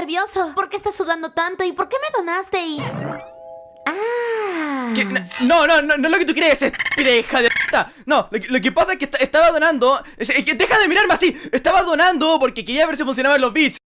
nervioso. ¿Por qué estás sudando tanto? ¿Y por qué me donaste? Ah. No, no, no, no es lo que tú crees, hija de No, lo que, pasa es que estaba donando. deja de mirarme así. Estaba donando porque quería ver si funcionaban los bits.